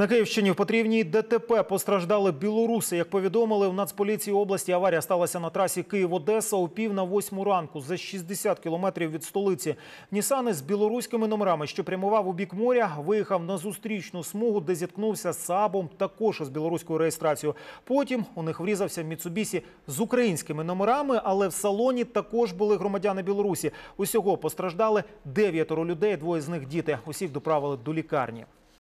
На Київщині в потрібній ДТП постраждали білоруси. Як повідомили в Нацполіції області, аварія сталася на трасі Київ-Одеса у пів на восьму ранку за 60 кілометрів від столиці. Нісани з білоруськими номерами, що прямував у бік моря, виїхав на зустрічну смугу, де зіткнувся з Сабом також із білоруською реєстрацією. Потім у них врізався Міцубісі з українськими номерами, але в салоні також були громадяни Білорусі. Усього постраждали дев'ятеро людей, двоє з них діти. Усіх доправили до лікарні.